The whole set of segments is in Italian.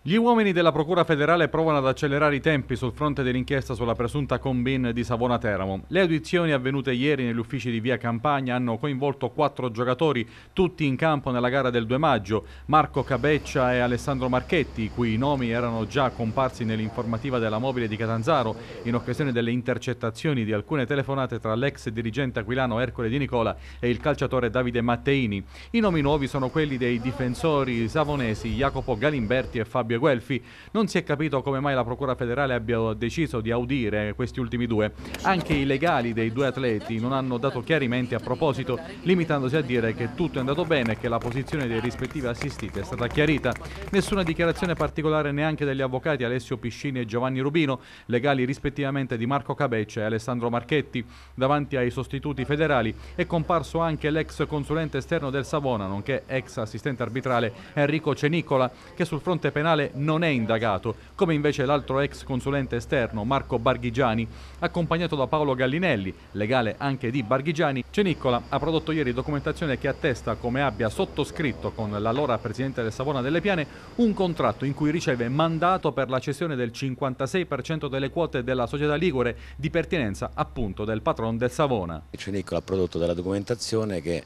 Gli uomini della Procura federale provano ad accelerare i tempi sul fronte dell'inchiesta sulla presunta combin di Savona Teramo. Le audizioni avvenute ieri negli uffici di via Campagna hanno coinvolto quattro giocatori, tutti in campo nella gara del 2 maggio, Marco Cabeccia e Alessandro Marchetti, i cui nomi erano già comparsi nell'informativa della mobile di Catanzaro in occasione delle intercettazioni di alcune telefonate tra l'ex dirigente aquilano Ercole Di Nicola e il calciatore Davide Matteini. I nomi nuovi sono quelli dei difensori savonesi Jacopo Galimberti e Fabio Fabio Guelfi. Non si è capito come mai la Procura federale abbia deciso di audire questi ultimi due. Anche i legali dei due atleti non hanno dato chiarimenti a proposito, limitandosi a dire che tutto è andato bene e che la posizione dei rispettivi assistiti è stata chiarita. Nessuna dichiarazione particolare neanche degli avvocati Alessio Piscini e Giovanni Rubino, legali rispettivamente di Marco Cabeccia e Alessandro Marchetti. Davanti ai sostituti federali è comparso anche l'ex consulente esterno del Savona, nonché ex assistente arbitrale Enrico Cenicola, che sul fronte penale Criminale non è indagato, come invece l'altro ex consulente esterno Marco Barghigiani, accompagnato da Paolo Gallinelli, legale anche di Barghigiani. Cenicola ha prodotto ieri documentazione che attesta come abbia sottoscritto con l'allora presidente del Savona delle Piane un contratto in cui riceve mandato per la cessione del 56% delle quote della società Ligure di pertinenza appunto del patron del Savona. Cenicola ha prodotto della documentazione che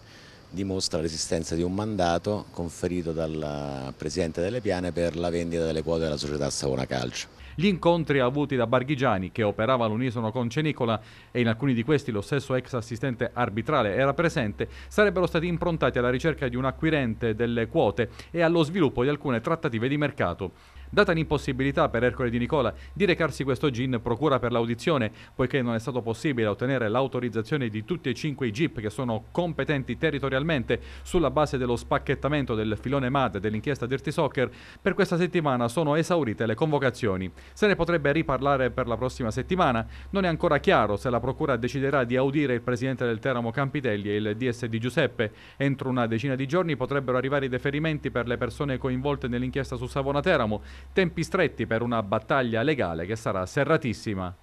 dimostra l'esistenza di un mandato conferito dal Presidente delle Piane per la vendita delle quote della società Savona Calcio. Gli incontri avuti da Barghigiani, che operava all'unisono con Cenicola e in alcuni di questi lo stesso ex assistente arbitrale era presente, sarebbero stati improntati alla ricerca di un acquirente delle quote e allo sviluppo di alcune trattative di mercato. Data l'impossibilità per Ercole Di Nicola di recarsi quest'oggi in procura per l'audizione, poiché non è stato possibile ottenere l'autorizzazione di tutti e cinque i GIP che sono competenti territorialmente sulla base dello spacchettamento del filone MAD dell'inchiesta Dirty Soccer, per questa settimana sono esaurite le convocazioni. Se ne potrebbe riparlare per la prossima settimana, non è ancora chiaro se la procura deciderà di audire il presidente del Teramo Campitelli e il DS di Giuseppe. Entro una decina di giorni potrebbero arrivare i deferimenti per le persone coinvolte nell'inchiesta su Savona Teramo Tempi stretti per una battaglia legale che sarà serratissima